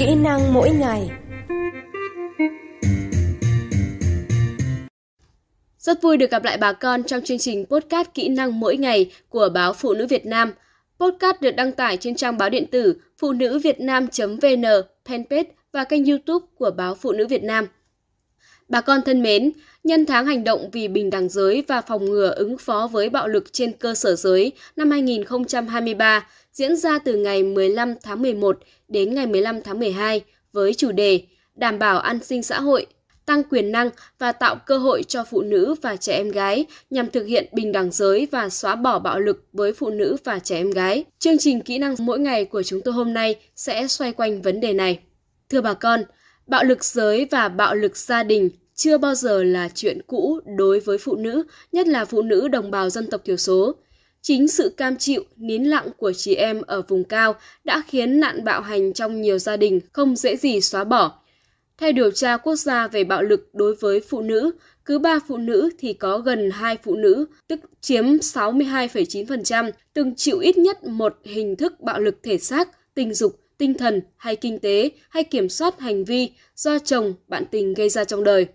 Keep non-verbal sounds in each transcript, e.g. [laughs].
Kỹ năng mỗi ngày Rất vui được gặp lại bà con trong chương trình podcast Kỹ năng mỗi ngày của báo Phụ nữ Việt Nam. Podcast được đăng tải trên trang báo điện tử phụ nữ việt nam.vn, fanpage và kênh youtube của báo Phụ nữ Việt Nam. Bà con thân mến, nhân tháng hành động vì bình đẳng giới và phòng ngừa ứng phó với bạo lực trên cơ sở giới năm 2023, diễn ra từ ngày 15 tháng 11 đến ngày 15 tháng 12 với chủ đề Đảm bảo an sinh xã hội, tăng quyền năng và tạo cơ hội cho phụ nữ và trẻ em gái nhằm thực hiện bình đẳng giới và xóa bỏ bạo lực với phụ nữ và trẻ em gái. Chương trình kỹ năng mỗi ngày của chúng tôi hôm nay sẽ xoay quanh vấn đề này. Thưa bà con, bạo lực giới và bạo lực gia đình chưa bao giờ là chuyện cũ đối với phụ nữ, nhất là phụ nữ đồng bào dân tộc thiểu số. Chính sự cam chịu, nín lặng của chị em ở vùng cao đã khiến nạn bạo hành trong nhiều gia đình không dễ gì xóa bỏ. Theo điều tra quốc gia về bạo lực đối với phụ nữ, cứ 3 phụ nữ thì có gần 2 phụ nữ, tức chiếm 62,9%, từng chịu ít nhất một hình thức bạo lực thể xác, tình dục, tinh thần hay kinh tế hay kiểm soát hành vi do chồng, bạn tình gây ra trong đời.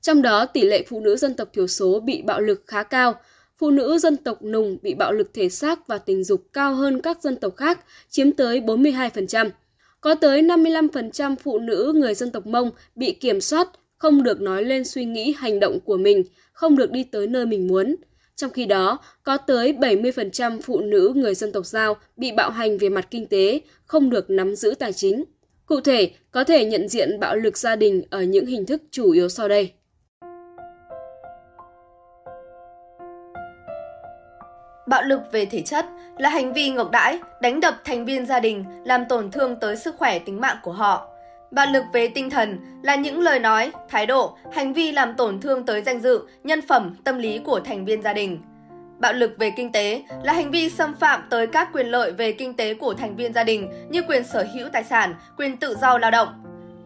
Trong đó, tỷ lệ phụ nữ dân tộc thiểu số bị bạo lực khá cao, phụ nữ dân tộc Nùng bị bạo lực thể xác và tình dục cao hơn các dân tộc khác, chiếm tới 42%. Có tới 55% phụ nữ người dân tộc Mông bị kiểm soát, không được nói lên suy nghĩ hành động của mình, không được đi tới nơi mình muốn. Trong khi đó, có tới 70% phụ nữ người dân tộc Giao bị bạo hành về mặt kinh tế, không được nắm giữ tài chính. Cụ thể, có thể nhận diện bạo lực gia đình ở những hình thức chủ yếu sau đây. Bạo lực về thể chất là hành vi ngược đãi, đánh đập thành viên gia đình, làm tổn thương tới sức khỏe tính mạng của họ. Bạo lực về tinh thần là những lời nói, thái độ, hành vi làm tổn thương tới danh dự, nhân phẩm, tâm lý của thành viên gia đình. Bạo lực về kinh tế là hành vi xâm phạm tới các quyền lợi về kinh tế của thành viên gia đình như quyền sở hữu tài sản, quyền tự do lao động.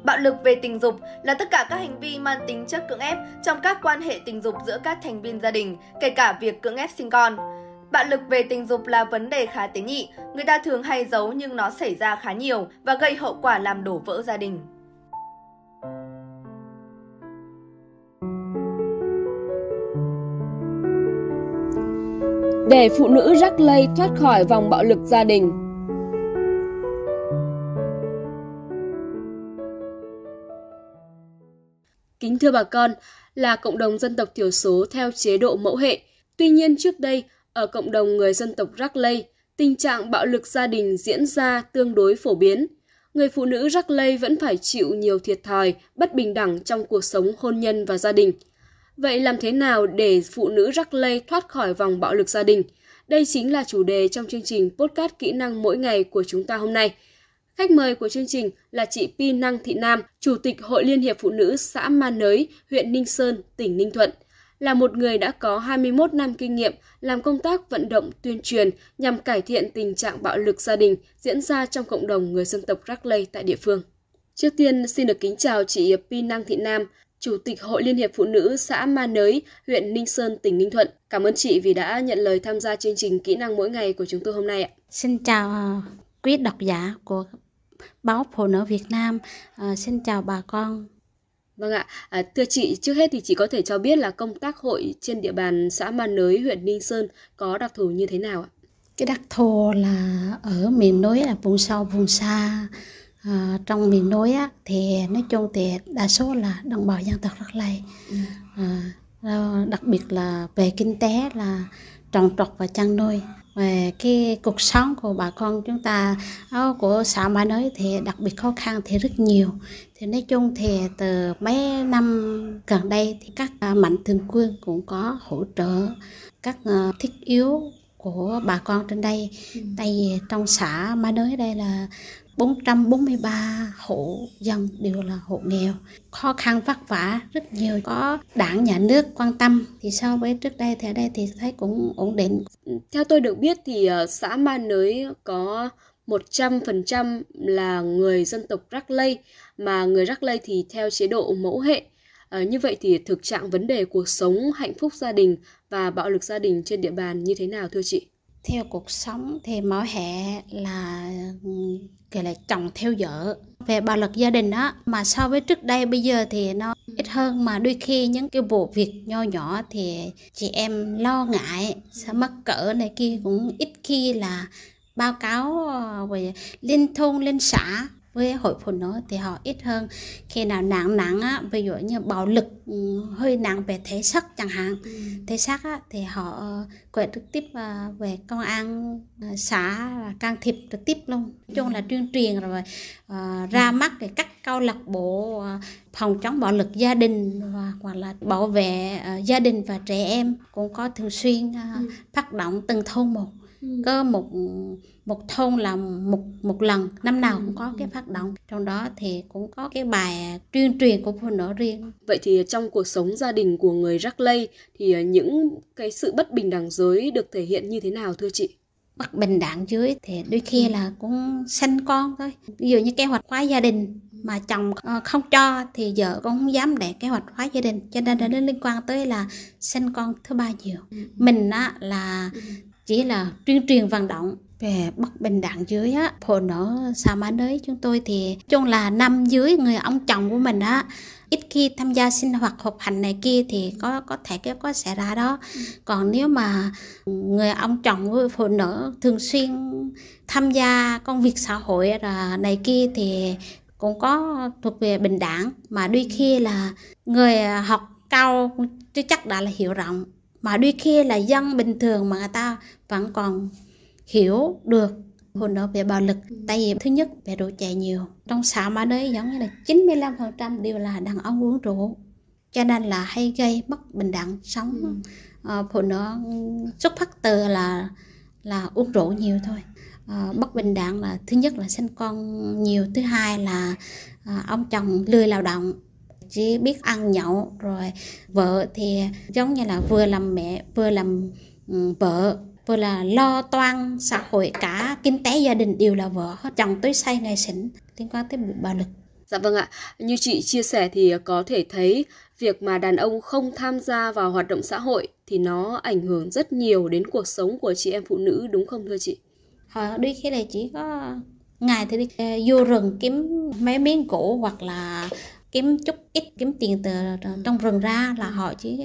Bạo lực về tình dục là tất cả các hành vi mang tính chất cưỡng ép trong các quan hệ tình dục giữa các thành viên gia đình, kể cả việc cưỡng ép sinh con. Bạo lực về tình dục là vấn đề khá tế nhị, người ta thường hay giấu nhưng nó xảy ra khá nhiều và gây hậu quả làm đổ vỡ gia đình. Để phụ nữ rắc lây thoát khỏi vòng bạo lực gia đình Kính thưa bà con, là cộng đồng dân tộc thiểu số theo chế độ mẫu hệ. Tuy nhiên trước đây, ở cộng đồng người dân tộc rắc lây, tình trạng bạo lực gia đình diễn ra tương đối phổ biến. Người phụ nữ rắc lây vẫn phải chịu nhiều thiệt thòi, bất bình đẳng trong cuộc sống hôn nhân và gia đình. Vậy làm thế nào để phụ nữ rắc lây thoát khỏi vòng bạo lực gia đình? Đây chính là chủ đề trong chương trình podcast kỹ năng mỗi ngày của chúng ta hôm nay. Khách mời của chương trình là chị Pi Năng Thị Nam, Chủ tịch Hội Liên hiệp Phụ nữ xã Ma Nới, huyện Ninh Sơn, tỉnh Ninh Thuận – là một người đã có 21 năm kinh nghiệm làm công tác vận động tuyên truyền nhằm cải thiện tình trạng bạo lực gia đình diễn ra trong cộng đồng người dân tộc Rackray tại địa phương. Trước tiên, xin được kính chào chị Pi Năng Thị Nam, Chủ tịch Hội Liên hiệp Phụ nữ xã Ma Nới, huyện Ninh Sơn, tỉnh Ninh Thuận. Cảm ơn chị vì đã nhận lời tham gia chương trình Kỹ năng mỗi ngày của chúng tôi hôm nay ạ. Xin chào à, quý độc giả của báo Phụ nữ Việt Nam. À, xin chào bà con Vâng ạ, à, thưa chị, trước hết thì chị có thể cho biết là công tác hội trên địa bàn xã Ma Nới, huyện Ninh Sơn có đặc thù như thế nào ạ? Cái đặc thù là ở miền núi là vùng sâu, vùng xa, à, trong miền núi á, thì nói chung thì đa số là đồng bào dân tộc rất lây. Ừ. À, à, đặc biệt là về kinh tế là trồng trọt và chăn nuôi về cái cuộc sống của bà con chúng ta ờ, của xã mã nới thì đặc biệt khó khăn thì rất nhiều thì nói chung thì từ mấy năm gần đây thì các ờ, mạnh thường quân cũng có hỗ trợ các ờ, thiết yếu của bà con trên đây ừ. tại vì trong xã mã nới đây là 443 hộ dân đều là hộ nghèo, khó khăn vất vả rất nhiều. Có đảng nhà nước quan tâm thì so với trước đây thì ở đây thì thấy cũng ổn định. Theo tôi được biết thì ờ, xã Ma Nới có 100% là người dân tộc Rắc Lây, mà người Rắc Lây thì theo chế độ mẫu hệ. À, như vậy thì thực trạng vấn đề cuộc sống, hạnh phúc gia đình và bạo lực gia đình trên địa bàn như thế nào thưa chị? theo cuộc sống thì mỗi hệ là ừ, gọi là chồng theo vợ về bạo lực gia đình đó mà so với trước đây bây giờ thì nó ít hơn mà đôi khi những cái bộ việc nho nhỏ thì chị em lo ngại sẽ mắc cỡ này kia cũng ít khi là báo cáo ờ, về liên thôn lên xã với hội phụ nữ thì họ ít hơn khi nào nặng nặng á ví dụ như bạo lực ừ, hơi nặng về thể xác chẳng hạn ừ. thể xác á, thì họ ờ, quẹt trực tiếp ờ, về công an ờ, xã can thiệp trực tiếp luôn nói chung là ừ. tuyên truyền rồi ra ừ. mắt về các câu lạc bộ phòng chống bạo lực gia đình và hoặc là bảo vệ gia đình và trẻ em cũng có thường xuyên phát động từng thôn một có một một thôn là một một lần năm nào cũng có cái ừ. phát động trong đó thì cũng có cái bài tuyên truyền của phụ nữ riêng vậy thì trong cuộc sống gia đình của người rắc lây thì những cái sự bất bình đẳng giới được thể hiện như thế nào thưa chị bất bình đẳng dưới thì đôi khi ừ. là cũng sinh con thôi ví dụ như kế hoạch hóa gia đình mà chồng ờ, không cho thì vợ cũng không dám để kế hoạch hóa gia đình cho nên là nó liên quan tới là sinh con thứ ba nhiều ừ. mình á là chỉ là tuyên truyền vận động về bất bình đẳng dưới á phụ nữ sao má đấy chúng tôi thì chung là năm dưới người ông chồng của mình á ít khi tham gia sinh hoạt học hành này kia thì có có thể cái có xảy ra đó còn nếu mà người ông chồng của phụ nữ thường xuyên tham gia công việc xã hội này kia thì cũng có thuộc về bình đẳng mà đôi khi là người học cao chưa chắc đã là hiểu rộng mà đôi khi là dân bình thường mà người ta vẫn còn hiểu được hồn đó về bạo lực ừ. tại vì thứ nhất về rượu chè nhiều trong xã mà đấy giống như là 95% đều là đàn ông uống rượu cho nên là hay gây bất bình đẳng sống ừ. à, phụ nữ xuất phát từ là là uống rượu nhiều thôi à, ờ, bất bình đẳng là thứ nhất là sinh con nhiều thứ hai là à, ông chồng lười lao động chỉ biết ăn nhậu rồi vợ thì giống như là vừa làm mẹ vừa làm ừ, vợ vừa là lo toan xã hội cả kinh tế gia đình đều là vợ hết chồng tôi say ngày xỉn liên quan tới vụ bạo lực Dạ vâng ạ, như chị chia sẻ thì có thể thấy việc mà đàn ông không tham gia vào hoạt động xã hội thì nó ảnh hưởng rất nhiều đến cuộc sống của chị em phụ nữ đúng không thưa chị? Ờ, đi khi này chỉ có ngày thì đi ờ, vô rừng kiếm mấy miếng củ hoặc là kiếm chút ít kiếm tiền từ ừ. trong rừng ra là họ chỉ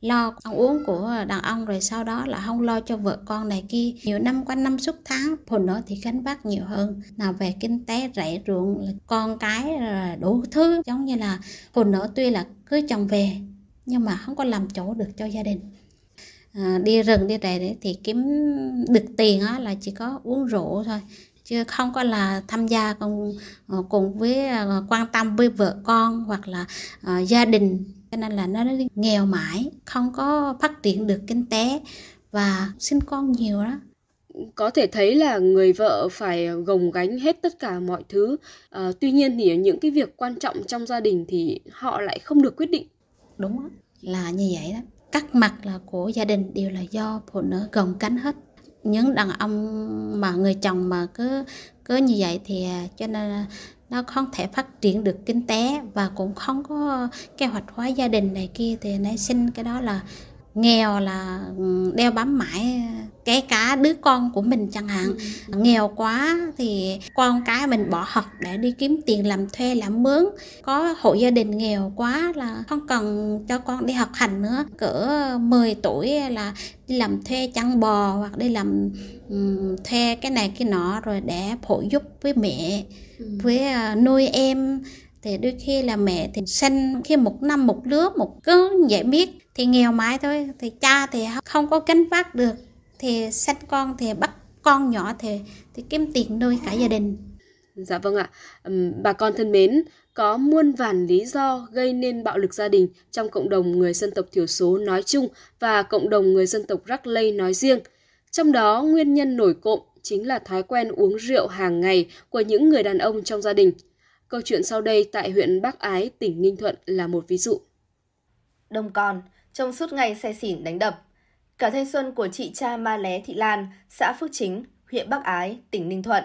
lo ăn uống của đàn ông rồi sau đó là không lo cho vợ con này kia nhiều năm qua năm suốt tháng phụ nữ thì gánh vác nhiều hơn nào về kinh tế rẻ ruộng con cái đủ thứ giống như là phụ nữ tuy là cưới chồng về nhưng mà không có làm chỗ được cho gia đình à, đi rừng đi rẫy thì kiếm được tiền á là chỉ có uống rượu thôi chứ không có là tham gia cùng ờ, cùng với ờ, quan tâm với vợ con hoặc là uh, gia đình cho nên là nó nghèo mãi không có phát triển được kinh tế và sinh con nhiều đó có thể thấy là người vợ phải gồng gánh hết tất cả mọi thứ à, tuy nhiên thì những cái việc quan trọng trong gia đình thì họ lại không được quyết định đúng đó, là như vậy đó các mặt là của gia đình đều là do phụ nữ gồng gánh hết những đàn ông mà người chồng mà cứ cứ như vậy thì à, cho nên nó không thể phát triển được kinh tế và cũng không có kế hoạch hóa gia đình này kia thì nãy xin cái đó là nghèo là ừ, đeo bám mãi cái cá đứa con của mình chẳng hạn ừ, ừ, ừ. nghèo quá thì con cái mình bỏ học để đi kiếm tiền làm thuê làm mướn có hộ gia đình nghèo quá là không cần cho con đi học hành nữa cỡ 10 tuổi là đi làm thuê chăn bò hoặc đi làm um, thuê cái này cái nọ rồi để phụ giúp với mẹ ừ. với uh, nuôi em thì đôi khi là mẹ thì sinh khi một năm một lứa một cứ dễ biết thì nghèo mãi thôi thì cha thì không có gánh vác được thì sinh con thì bắt con nhỏ thì thì kiếm tiền nuôi cả gia đình dạ vâng ạ bà con thân mến có muôn vàn lý do gây nên bạo lực gia đình trong cộng đồng người dân tộc thiểu số nói chung và cộng đồng người dân tộc Rắc Lây nói riêng. Trong đó, nguyên nhân nổi cộm chính là thói quen uống rượu hàng ngày của những người đàn ông trong gia đình. Câu chuyện sau đây tại huyện Bắc Ái, tỉnh Ninh Thuận là một ví dụ. Đông con, trong suốt ngày xe xỉn đánh đập. Cả thanh xuân của chị cha Ma Lé Thị Lan, xã Phước Chính, huyện Bắc Ái, tỉnh Ninh Thuận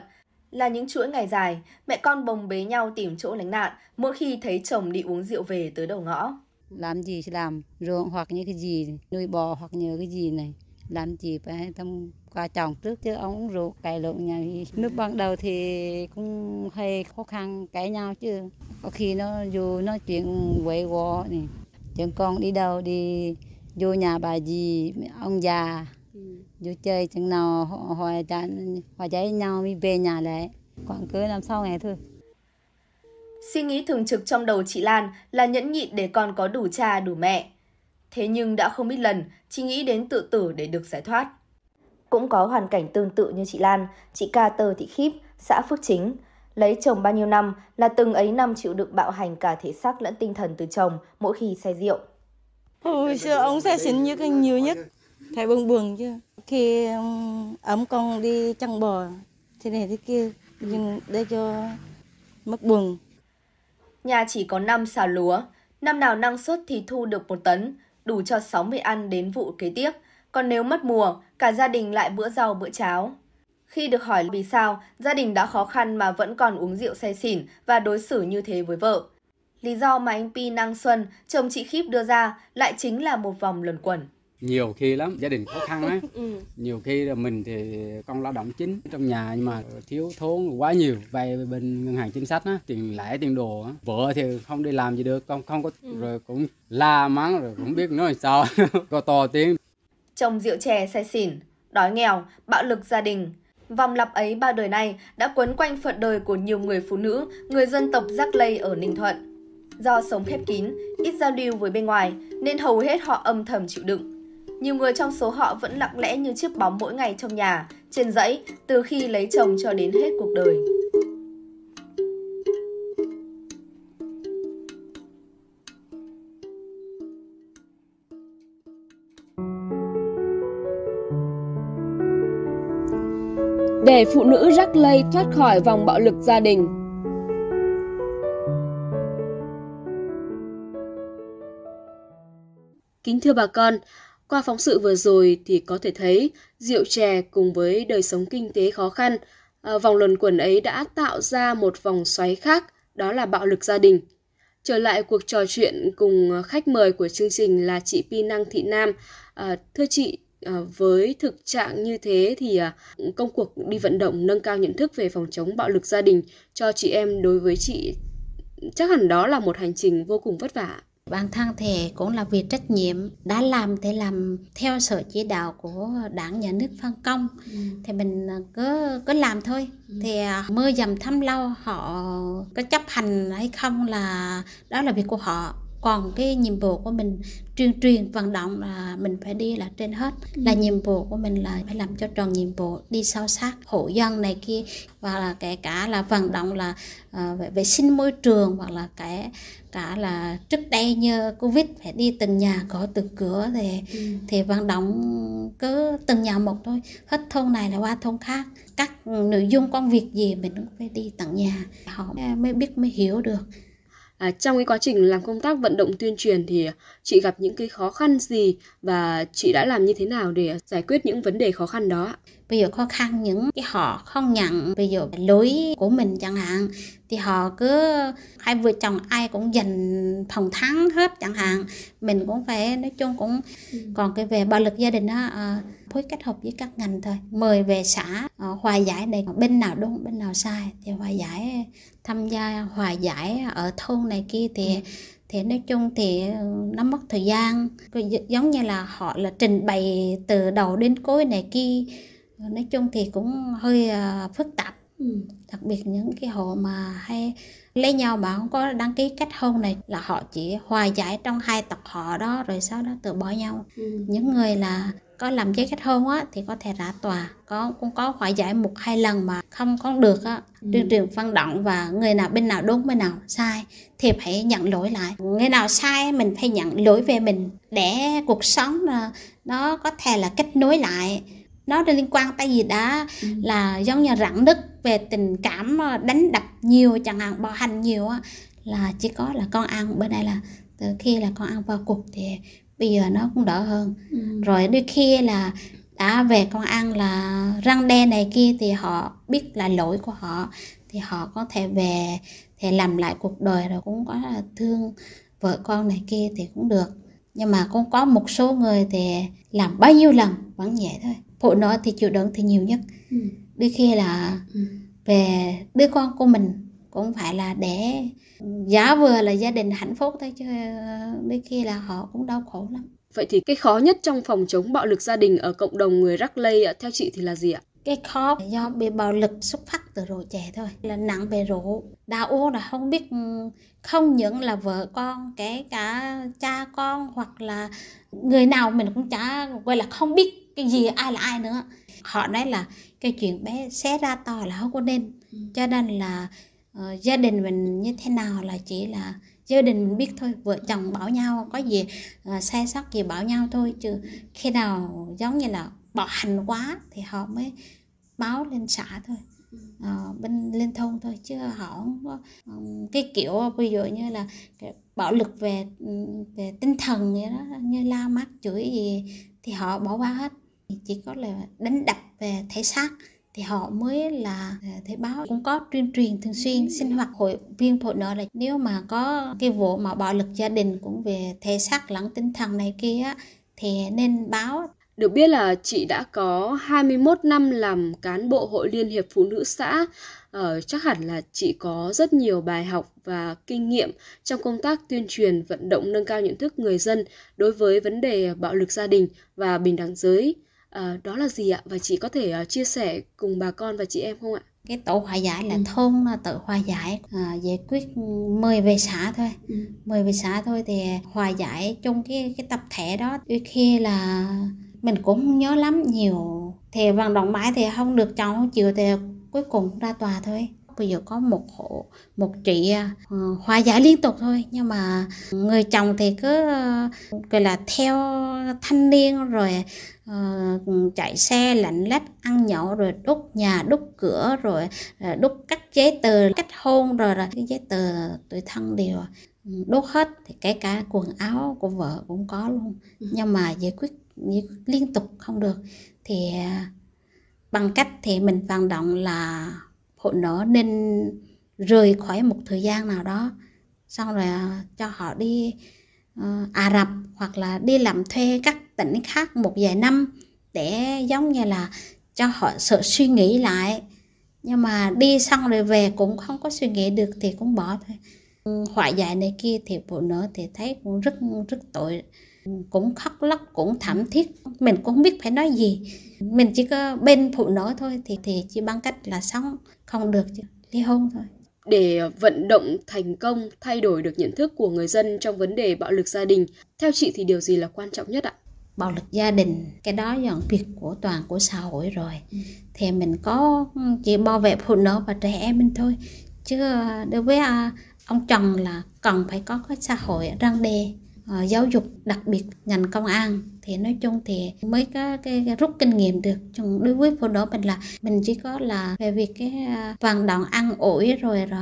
là những chuỗi ngày dài, mẹ con bồng bế nhau tìm chỗ lánh nạn mỗi khi thấy chồng đi uống rượu về tới đầu ngõ. Làm gì thì làm, ruộng hoặc những cái gì, nuôi bò hoặc nhờ cái gì này, làm gì phải tâm qua chồng trước chứ ông uống rượu cày lộn nhà nước ban đầu thì cũng hơi khó khăn cãi nhau chứ có khi nó dù nói chuyện quậy quọ này chuyện con đi đâu đi vô nhà bà gì ông già ừ. vô chơi chừng nào họ hòa chán hòa cháy nhau mới về nhà lại còn cưới làm sau này thôi Suy nghĩ thường trực trong đầu chị Lan là nhẫn nhịn để con có đủ cha đủ mẹ. Thế nhưng đã không ít lần, chị nghĩ đến tự tử để được giải thoát cũng có hoàn cảnh tương tự như chị Lan, chị ca Tơ Thị Khiếp, xã Phước Chính. Lấy chồng bao nhiêu năm là từng ấy năm chịu đựng bạo hành cả thể xác lẫn tinh thần từ chồng mỗi khi say rượu. Hồi xưa ông say xỉn như cái nhiều nhất, thấy buồn buồn chứ. Khi um, ấm con đi chăn bò, thế này thế kia, nhưng để cho mất buồn. Nhà chỉ có 5 xào lúa, năm nào năng suất thì thu được một tấn, đủ cho 60 ăn đến vụ kế tiếp – còn nếu mất mùa, cả gia đình lại bữa rau bữa cháo. Khi được hỏi vì sao gia đình đã khó khăn mà vẫn còn uống rượu say xỉn và đối xử như thế với vợ, lý do mà anh Pi Năng Xuân, chồng chị Khiếp đưa ra lại chính là một vòng luẩn quẩn nhiều khi lắm gia đình khó khăn á [laughs] ừ. nhiều khi là mình thì con lao động chính trong nhà nhưng mà thiếu thốn quá nhiều vay bên ngân hàng chính sách á tiền lãi tiền đồ á vợ thì không đi làm gì được không không có ừ. rồi cũng la mắng rồi cũng biết nói sao [laughs] có to tiếng trồng rượu chè say xỉn, đói nghèo, bạo lực gia đình. Vòng lặp ấy bao đời nay đã quấn quanh phận đời của nhiều người phụ nữ, người dân tộc Giác Lây ở Ninh Thuận. Do sống khép kín, ít giao lưu với bên ngoài nên hầu hết họ âm thầm chịu đựng. Nhiều người trong số họ vẫn lặng lẽ như chiếc bóng mỗi ngày trong nhà, trên dãy từ khi lấy chồng cho đến hết cuộc đời. để phụ nữ lây thoát khỏi vòng bạo lực gia đình. Kính thưa bà con, qua phóng sự vừa rồi thì có thể thấy rượu chè cùng với đời sống kinh tế khó khăn, ờ, vòng luẩn quẩn ấy đã tạo ra một vòng xoáy khác, đó là bạo lực gia đình. Trở lại cuộc trò chuyện cùng khách mời của chương trình là chị Pi Năng Thị Nam. À, thưa chị, À, với thực trạng như thế thì à, công cuộc đi vận động nâng cao nhận thức về phòng chống bạo lực gia đình cho chị em đối với chị chắc hẳn đó là một hành trình vô cùng vất vả. Bản thân thể cũng là việc trách nhiệm đã làm thì làm theo sở chỉ đạo của đảng nhà nước phân công ừ. thì mình à, cứ cứ làm thôi ừ. thì à, mưa dầm thấm lâu họ có chấp hành hay không là đó là việc của họ còn cái nhiệm vụ của mình truyền truyền vận động là mình phải đi là trên hết là ừ. nhiệm vụ của mình là phải làm cho tròn nhiệm vụ đi sâu sát hộ dân này kia và là kể cả là vận động là uh, vệ, vệ sinh môi trường hoặc là kể cả là trước đây như covid phải đi từng nhà gõ từng cửa thì ừ. thì vận động cứ từng nhà một thôi hết thôn này là qua thôn khác các nội dung công việc gì mình cũng phải đi tận nhà họ mới biết mới hiểu được à, trong cái quá trình làm công tác vận động tuyên truyền thì chị gặp những cái khó khăn gì và chị đã làm như thế nào để giải quyết những vấn đề khó khăn đó ví dụ khó khăn những cái họ không nhận ví dụ lối của mình chẳng hạn thì họ cứ hai vợ chồng ai cũng giành phòng thắng hết chẳng hạn mình cũng phải nói chung cũng ừ. còn cái về bạo lực gia đình á ờ, phối kết hợp với các ngành thôi mời về xã ờ, hòa giải này bên nào đúng bên nào sai thì hòa giải tham gia hòa giải ở thôn này kia thì ừ. thì nói chung thì ờ, nó mất thời gian giống như là họ là trình bày từ đầu đến cuối này kia nói chung thì cũng hơi à, phức tạp ừ. đặc biệt những cái hộ mà hay lấy nhau mà không có đăng ký kết hôn này là họ chỉ hòa giải trong hai tộc họ đó rồi sau đó từ bỏ nhau ừ. những người là có làm giấy kết hôn á thì có thể ra tòa có cũng có hòa giải một hai lần mà không có được á ừ. tuyên ừ. truyền vận động và người nào bên nào đúng bên nào sai thì phải nhận lỗi lại người nào sai mình phải nhận lỗi về mình để cuộc sống à, nó có thể là kết nối lại nó liên quan tại vì đã ừ. là giống như rạn nứt về tình cảm ờ, đánh đập nhiều chẳng hạn bạo hành nhiều á là chỉ có là con ăn bên đây là từ khi là con ăn vào cuộc thì bây giờ nó cũng đỡ hơn ừ. rồi đôi khi là đã về con ăn là răng đen này kia thì họ biết là lỗi của họ thì họ có thể về thì làm lại cuộc đời rồi cũng có là thương vợ con này kia thì cũng được nhưng mà cũng có một số người thì làm bao nhiêu lần vẫn vậy thôi phụ nữ thì chịu đựng thì nhiều nhất ừ. đôi khi là ừ. về đứa con của mình cũng phải là để giá vừa là gia đình hạnh phúc thôi chứ ờ, đôi khi là họ cũng đau khổ lắm vậy thì cái khó nhất trong phòng chống bạo lực gia đình ở cộng đồng người rắc lây theo chị thì là gì ạ cái khó do bị bạo lực xuất phát từ rượu trẻ thôi là nặng về rượu đã uống là không biết ừ, không những là vợ con kể cả cha con hoặc là người nào mình cũng chả gọi là không biết cái gì ai là ai nữa họ nói là cái chuyện bé xé ra to là không có nên ừ. cho nên là uh, gia đình mình như thế nào là chỉ là gia đình mình biết thôi vợ chồng bảo nhau có gì uh, sai sót gì bảo nhau thôi chứ khi nào giống như là bạo hành quá thì họ mới báo lên xã thôi uh, bên lên thôn thôi chứ họ không có um, cái kiểu ví dụ như là bạo lực về ừ, về tinh thần vậy đó như la mắng chửi gì thì họ bỏ qua hết chỉ có là đánh đập về thể xác thì họ mới là à, thể báo cũng có tuyên truyền thường xuyên sinh hoạt hội viên hội nữ là nếu mà có cái vụ mà bạo lực gia đình cũng về thể xác lẫn tinh thần này kia thì nên báo được biết là chị đã có 21 năm làm cán bộ Hội Liên hiệp Phụ nữ xã. Ờ, chắc hẳn là chị có rất nhiều bài học và kinh nghiệm trong công tác tuyên truyền vận động nâng cao nhận thức người dân đối với vấn đề bạo lực gia đình và bình đẳng giới à, đó là gì ạ và chị có thể uh, chia sẻ cùng bà con và chị em không ạ cái tổ hòa giải là ừ. thôn là tự hòa giải à, giải quyết mời về xã thôi ừ. mời về xã thôi thì hòa giải trong cái cái tập thể đó đôi khi là mình cũng không nhớ lắm nhiều thì vận động mãi thì không được cháu chịu thì cuối cùng ra tòa thôi bây giờ có một hộ một chị uh, à, ờ, hòa giải liên tục thôi nhưng mà người chồng thì cứ ờ, gọi là theo thanh niên rồi uh, chạy xe lạnh lách ăn nhậu rồi đốt nhà đốt cửa rồi uh, đốt các giấy tờ cách hôn rồi là cái giấy tờ tuổi thân đều ừ, đốt hết thì cái cả quần áo của vợ cũng có luôn ừ. nhưng mà giải quyết, giải quyết liên tục không được thì à, bằng cách thì mình vận động là hộ nó nên rời khỏi một thời gian nào đó xong rồi à, cho họ đi uh, Ả Rập hoặc là đi làm thuê các tỉnh khác một vài năm để giống như là cho họ sợ suy nghĩ lại nhưng mà đi xong rồi về cũng không có suy nghĩ được thì cũng bỏ thôi họa giải này kia thì phụ nữ thì thấy cũng rất rất tội cũng khóc lóc cũng thảm thiết mình cũng không biết phải nói gì mình chỉ có bên phụ nữ thôi thì thì chỉ bằng cách là sống không được chứ ly hôn thôi để vận động thành công thay đổi được nhận thức của người dân trong vấn đề bạo lực gia đình theo chị thì điều gì là quan trọng nhất ạ bạo lực gia đình cái đó là việc của toàn của xã hội rồi ừ. thì mình có chỉ bảo vệ phụ nữ và trẻ em mình thôi chứ ờ, đối với ờ, ông chồng là cần phải có cái xã hội răng đe ờ, giáo dục đặc biệt ngành công an thì nói chung thì mới có cái, rút kinh nghiệm được chung đối với phụ nữ mình là mình chỉ có là về việc cái à, vận động ăn ủi rồi rồi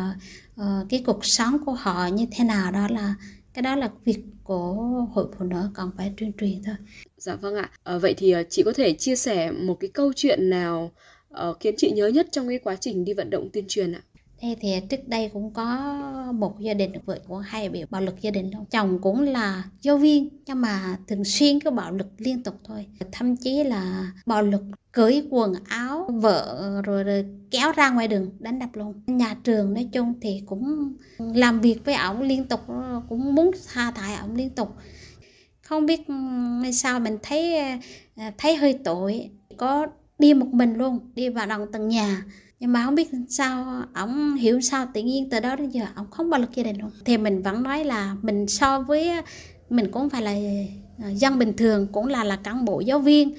ờ, cái cuộc sống của họ như thế nào đó là cái đó là việc của hội phụ nữ còn phải tuyên truyền thôi dạ vâng ạ à, vậy thì ờ, chị có thể chia sẻ một cái câu chuyện nào uh, khiến chị nhớ nhất trong cái quá trình đi vận động tuyên truyền ạ thế thì trước đây cũng có một gia đình vợ của hai bị bạo lực gia đình luôn chồng cũng là giáo viên nhưng mà thường xuyên cứ bạo lực liên tục thôi thậm chí là bạo lực cởi quần áo vợ rồi, rồi kéo ra ngoài đường đánh đập luôn nhà trường nói chung thì cũng làm việc với ổng liên tục cũng muốn tha thải ổng liên tục không biết ừ, sao mình thấy ờ, thấy hơi tội có đi một mình luôn đi vào đồng tầng nhà nhưng mà không biết sao ổng hiểu sao tự nhiên từ đó đến giờ ổng không bao lực gia đình luôn thì mình vẫn nói là mình so với mình cũng phải là ờ, dân bình thường cũng là là cán bộ giáo viên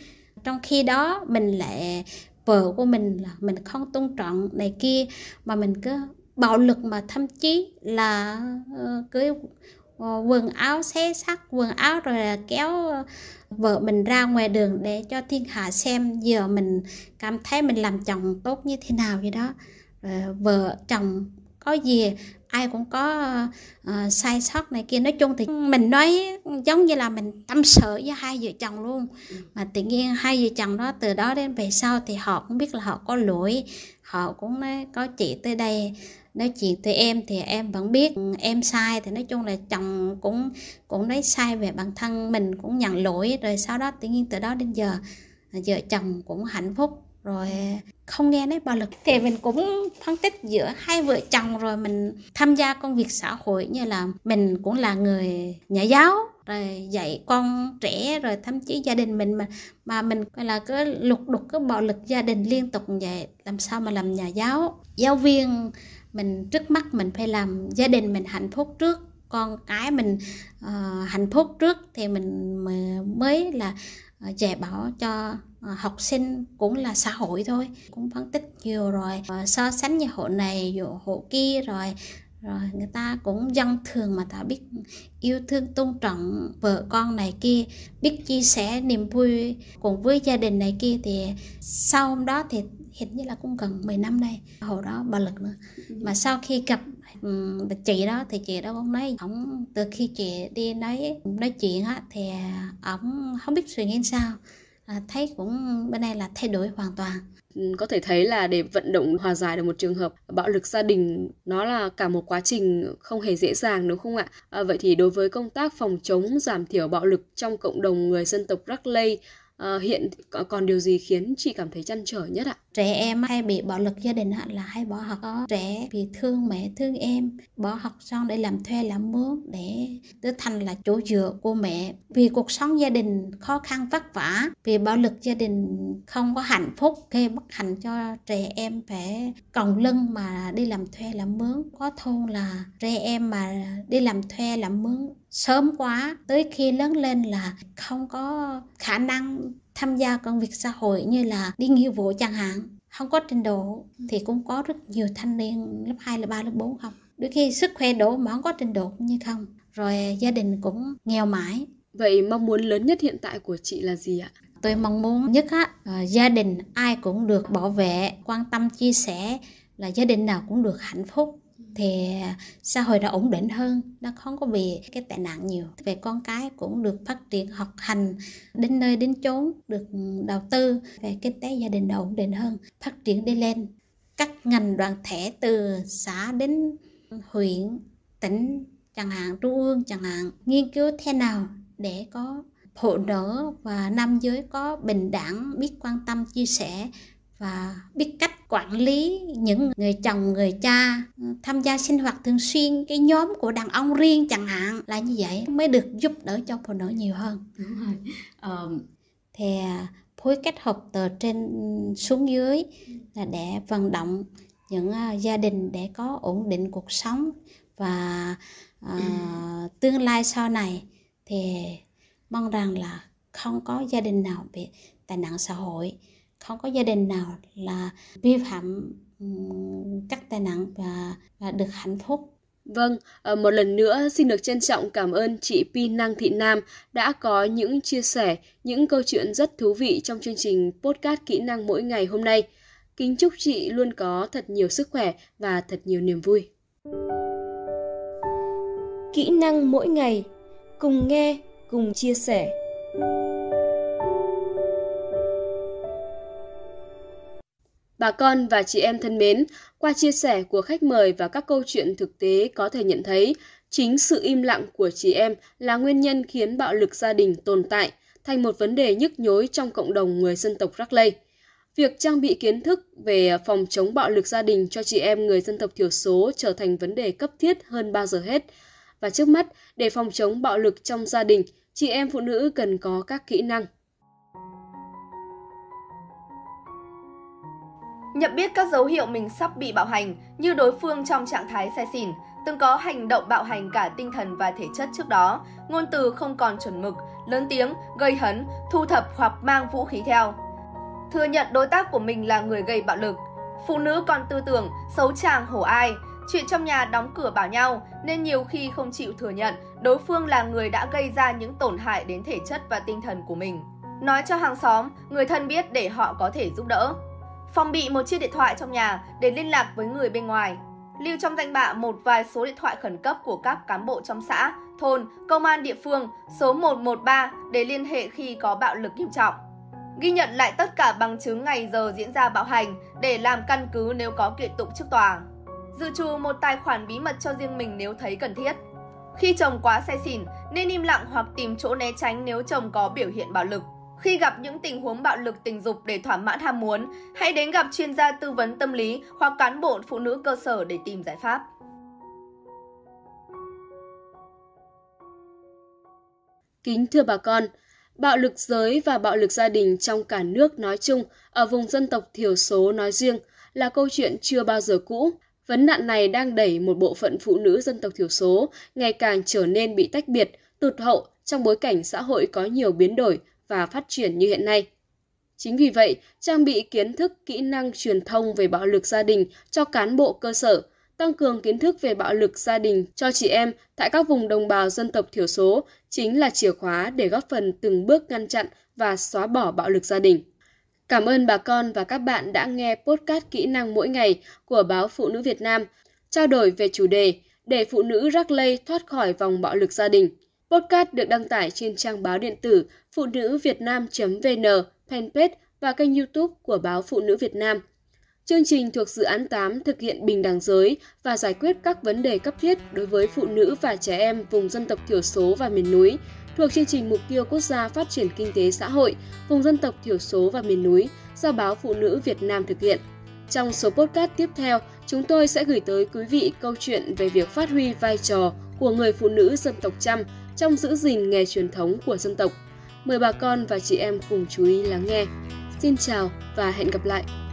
trong khi đó mình lại vợ của mình là mình không tôn trọng này kia mà mình cứ bạo lực mà thậm chí là ờ, cứ Ờ, quần áo xé xác quần áo rồi kéo ờ, vợ mình ra ngoài đường để cho thiên hạ xem giờ mình cảm thấy mình làm chồng tốt như thế nào vậy đó ờ, vợ chồng có gì ai cũng có uh, sai sót này kia nói chung thì mình nói giống như là mình tâm sự với hai vợ chồng luôn ừ. mà tự nhiên hai vợ chồng đó từ đó đến về sau thì họ cũng biết là họ có lỗi họ cũng nói có chị tới đây nói chuyện tới em thì em vẫn biết em sai thì nói chung là chồng cũng cũng nói sai về bản thân mình cũng nhận lỗi rồi sau đó tự nhiên từ đó đến giờ à, vợ chồng cũng hạnh phúc rồi không nghe nói bạo lực thì mình cũng phân tích giữa hai vợ chồng rồi mình tham gia công việc xã hội như là mình cũng là người nhà giáo rồi dạy con trẻ rồi thậm chí gia đình mình mà mà mình gọi là cứ lục đục cứ bạo lực gia đình liên tục vậy làm sao mà làm nhà giáo giáo viên mình trước mắt mình phải làm gia đình mình hạnh phúc trước con cái mình uh, hạnh phúc trước thì mình mới là ờ, dạy bảo cho ờ, học sinh cũng là xã hội thôi cũng phân tích nhiều rồi so sánh như hộ này hộ kia rồi rồi người ta cũng dân thường mà ta biết yêu thương tôn trọng vợ con này kia biết chia sẻ niềm vui cùng với gia đình này kia thì sau hôm đó thì hình như là cũng gần 10 năm đây hồi đó bạo lực nữa mà ừ. sau khi gặp um, chị đó thì chị đó cũng nói ổng từ khi chị đi nói nói chuyện á thì ổng không biết suy nghĩ sao à, thấy cũng bên đây là thay đổi hoàn toàn có thể thấy là để vận động hòa giải được một trường hợp bạo lực gia đình nó là cả một quá trình không hề dễ dàng đúng không ạ? À, vậy thì đối với công tác phòng chống giảm thiểu bạo lực trong cộng đồng người dân tộc Rakhine à, hiện còn điều gì khiến chị cảm thấy chăn trở nhất ạ? Trẻ em hay bị bạo lực gia đình là hay bỏ học trẻ vì thương mẹ thương em bỏ học xong để làm thuê làm mướn để trở thành là chỗ dựa của mẹ vì cuộc sống gia đình khó khăn vất vả vì bạo lực gia đình không có hạnh phúc gây bất hạnh cho trẻ em phải còng lưng mà đi làm thuê làm mướn có thôn là trẻ em mà đi làm thuê làm mướn sớm quá tới khi lớn lên là không có khả năng tham gia công việc xã hội như là đi nghĩa vụ chẳng hạn không có trình độ thì cũng có rất nhiều thanh niên lớp 2, lớp 3, lớp 4 không đôi khi sức khỏe đủ mà không có trình độ cũng như không rồi gia đình cũng nghèo mãi vậy mong muốn lớn nhất hiện tại của chị là gì ạ tôi mong muốn nhất á ờ, gia đình ai cũng được bảo vệ quan tâm chia sẻ là gia đình nào cũng được hạnh phúc thì à, xã hội đã ổn định hơn nó không có bị cái tệ nạn nhiều về con cái cũng được phát triển học hành đến nơi đến chốn được đầu tư về kinh tế gia đình nó ổn định hơn phát triển đi lên các ngành đoàn thể từ xã đến huyện tỉnh chẳng hạn trung ương chẳng hạn nghiên cứu thế nào để có phụ nữ và nam giới có bình đẳng biết quan tâm chia sẻ và biết cách quản lý những người chồng người cha ừ, tham gia sinh hoạt thường xuyên cái nhóm của đàn ông riêng chẳng hạn là như vậy mới được giúp đỡ cho phụ nữ nhiều hơn Đúng rồi. Um... thì à, phối kết hợp từ trên xuống dưới là để vận động những à, gia đình để có ổn định cuộc sống và uh, [clears throat] tương lai sau này thì mong rằng là không có gia đình nào bị tai nạn xã hội không có gia đình nào là vi phạm các tai nạn và, và được hạnh phúc Vâng, ờ, một lần nữa xin được trân trọng cảm ơn chị Pi Năng Thị Nam đã có những chia sẻ, những câu chuyện rất thú vị trong chương trình podcast kỹ năng mỗi ngày hôm nay. Kính chúc chị luôn có thật nhiều sức khỏe và thật nhiều niềm vui. Kỹ năng mỗi ngày, cùng nghe, cùng chia sẻ. Bà con và chị em thân mến, qua chia sẻ của khách mời và các câu chuyện thực tế có thể nhận thấy, chính sự im lặng của chị em là nguyên nhân khiến bạo lực gia đình tồn tại, thành một vấn đề nhức nhối trong cộng đồng người dân tộc rắc lây Việc trang bị kiến thức về phòng chống bạo lực gia đình cho chị em người dân tộc thiểu số trở thành vấn đề cấp thiết hơn bao giờ hết. Và trước mắt, để phòng chống bạo lực trong gia đình, chị em phụ nữ cần có các kỹ năng Nhận biết các dấu hiệu mình sắp bị bạo hành như đối phương trong trạng thái say xỉn, từng có hành động bạo hành cả tinh thần và thể chất trước đó, ngôn từ không còn chuẩn mực, lớn tiếng, gây hấn, thu thập hoặc mang vũ khí theo. Thừa nhận đối tác của mình là người gây bạo lực. Phụ nữ còn tư tưởng xấu chàng hổ ai, chuyện trong nhà đóng cửa bảo nhau nên nhiều khi không chịu thừa nhận đối phương là người đã gây ra những tổn hại đến thể chất và tinh thần của mình. Nói cho hàng xóm, người thân biết để họ có thể giúp đỡ. Phòng bị một chiếc điện thoại trong nhà để liên lạc với người bên ngoài. Lưu trong danh bạ một vài số điện thoại khẩn cấp của các cán bộ trong xã, thôn, công an địa phương số 113 để liên hệ khi có bạo lực nghiêm trọng. Ghi nhận lại tất cả bằng chứng ngày giờ diễn ra bạo hành để làm căn cứ nếu có kiện tụng trước tòa. Dự trù một tài khoản bí mật cho riêng mình nếu thấy cần thiết. Khi chồng quá say xỉn nên im lặng hoặc tìm chỗ né tránh nếu chồng có biểu hiện bạo lực. Khi gặp những tình huống bạo lực tình dục để thỏa mãn ham muốn, hãy đến gặp chuyên gia tư vấn tâm lý hoặc cán bộ phụ nữ cơ sở để tìm giải pháp. Kính thưa bà con, bạo lực giới và bạo lực gia đình trong cả nước nói chung, ở vùng dân tộc thiểu số nói riêng là câu chuyện chưa bao giờ cũ. Vấn nạn này đang đẩy một bộ phận phụ nữ dân tộc thiểu số ngày càng trở nên bị tách biệt, tụt hậu trong bối cảnh xã hội có nhiều biến đổi, và phát triển như hiện nay. Chính vì vậy, trang bị kiến thức, kỹ năng truyền thông về bạo lực gia đình cho cán bộ cơ sở, tăng cường kiến thức về bạo lực gia đình cho chị em tại các vùng đồng bào dân tộc thiểu số chính là chìa khóa để góp phần từng bước ngăn chặn và xóa bỏ bạo lực gia đình. Cảm ơn bà con và các bạn đã nghe podcast kỹ năng mỗi ngày của báo Phụ nữ Việt Nam trao đổi về chủ đề để phụ nữ rắc lây thoát khỏi vòng bạo lực gia đình. Podcast được đăng tải trên trang báo điện tử phụ nữ việt nam.vn, fanpage và kênh YouTube của báo Phụ nữ Việt Nam. Chương trình thuộc dự án 8 thực hiện bình đẳng giới và giải quyết các vấn đề cấp thiết đối với phụ nữ và trẻ em vùng dân tộc thiểu số và miền núi, thuộc chương trình Mục tiêu Quốc gia Phát triển Kinh tế Xã hội, vùng dân tộc thiểu số và miền núi do báo Phụ nữ Việt Nam thực hiện. Trong số podcast tiếp theo, chúng tôi sẽ gửi tới quý vị câu chuyện về việc phát huy vai trò của người phụ nữ dân tộc Chăm trong giữ gìn nghề truyền thống của dân tộc. Mời bà con và chị em cùng chú ý lắng nghe. Xin chào và hẹn gặp lại!